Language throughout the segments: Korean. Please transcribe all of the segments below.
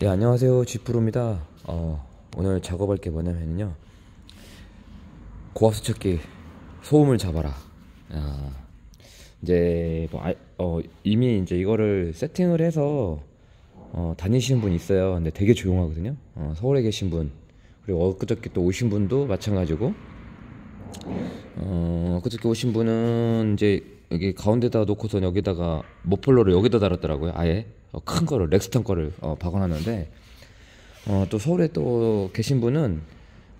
네 안녕하세요 지프로입니다 어, 오늘 작업할 게 뭐냐면요 고압수척기 소음을 잡아라 아, 이제 뭐, 아, 어, 이미 이제 이거를 세팅을 해서 어, 다니시는 분 있어요 근데 되게 조용하거든요 어, 서울에 계신 분 그리고 엊그저께 또 오신 분도 마찬가지고 어, 그저께 오신 분은 이제 여기 가운데다 놓고선 여기다가 모폴로를 여기다 달았더라고요. 아예 어, 큰 거를 렉스턴 거를 어, 박아놨는데 어, 또 서울에 또 계신 분은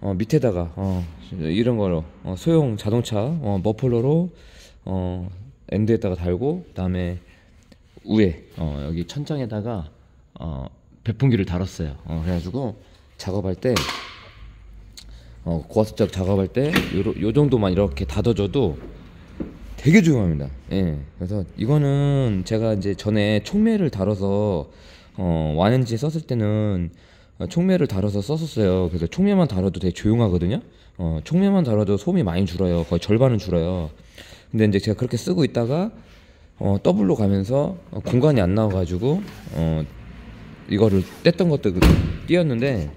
어, 밑에다가 어, 이런 거로 어, 소형 자동차 어, 머폴러로 어, 엔드에다가 달고 그다음에 위에 어, 여기 천장에다가 어, 배풍기를 달았어요. 어, 그래가지고 작업할 때 어, 고압수작 작업할 때 요, 요 정도만 이렇게 다져줘도 되게 조용합니다. 예. 그래서 이거는 제가 이제 전에 촉매를 달아서 어, 와는지 썼을 때는 어, 촉매를 달아서 썼었어요. 그래서 촉매만 달아도 되게 조용하거든요. 어, 촉매만 달아도 소음이 많이 줄어요. 거의 절반은 줄어요. 근데 이제 제가 그렇게 쓰고 있다가 어, 더블로 가면서 어, 공간이 안 나와가지고 어, 이거를 뗐던 것도 그, 띄었는데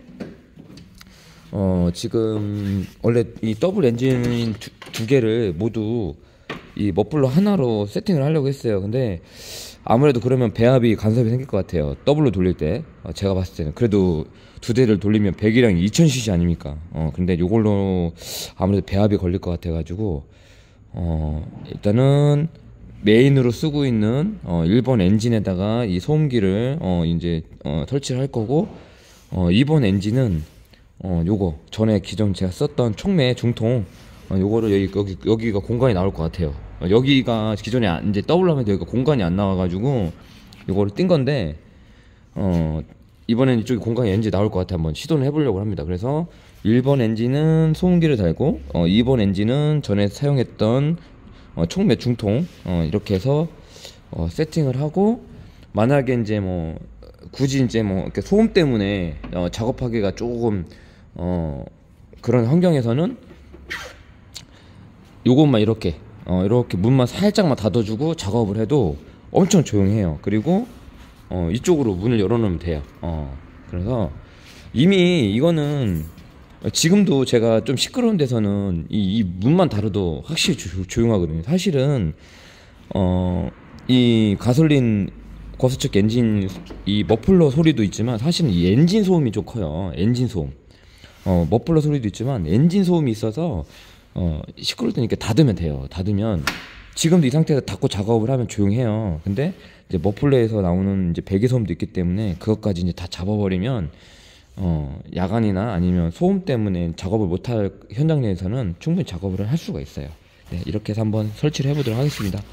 어, 지금 원래 이 더블 엔진 두, 두 개를 모두 이 머플러 하나로 세팅을 하려고 했어요. 근데 아무래도 그러면 배합이 간섭이 생길 것 같아요. 더블로 돌릴 때 어, 제가 봤을 때는 그래도 두 대를 돌리면 100이랑 2000cc 아닙니까? 어 근데 요걸로 아무래도 배합이 걸릴 것 같아 가지고 어 일단은 메인으로 쓰고 있는 어 1번 엔진에다가 이 소음기를 어 이제 어 설치를 할 거고 어 2번 엔진은 어 요거 전에 기존 제가 썼던 촉매 중통 어, 요거를 여기 여기 여기가 공간이 나올 것 같아요. 어, 여기가 기존에 안, 이제 더블하면 되니까 공간이 안 나와가지고 요거를 뜬 건데 어 이번엔 이쪽에 공간이 엔진 나올 것 같아 한번 시도를 해보려고 합니다. 그래서 1번 엔진은 소음기를 달고 어, 2번 엔진은 전에 사용했던 어, 총매 중통 어, 이렇게 해서 어, 세팅을 하고 만약에 이제 뭐 굳이 이제 뭐 이렇게 소음 때문에 어, 작업하기가 조금 어, 그런 환경에서는 요것만 이렇게 어, 이렇게 문만 살짝만 닫아주고 작업을 해도 엄청 조용해요. 그리고 어, 이쪽으로 문을 열어놓으면 돼요. 어, 그래서 이미 이거는 지금도 제가 좀 시끄러운 데서는 이, 이 문만 닫아도 확실히 조, 용하거든요 사실은 어, 이 가솔린 거스측 엔진 이 머플러 소리도 있지만 사실은 이 엔진 소음이 좀 커요. 엔진 소음. 어, 머플러 소리도 있지만 엔진 소음이 있어서 어, 시끄러울 때이렇 닫으면 돼요. 닫으면 지금도 이 상태에서 닫고 작업을 하면 조용해요. 근데 이제 머플러에서 나오는 이제 베개 소음도 있기 때문에 그것까지 이제 다 잡아버리면 어, 야간이나 아니면 소음 때문에 작업을 못할 현장 내에서는 충분히 작업을 할 수가 있어요. 네, 이렇게 해서 한번 설치를 해보도록 하겠습니다.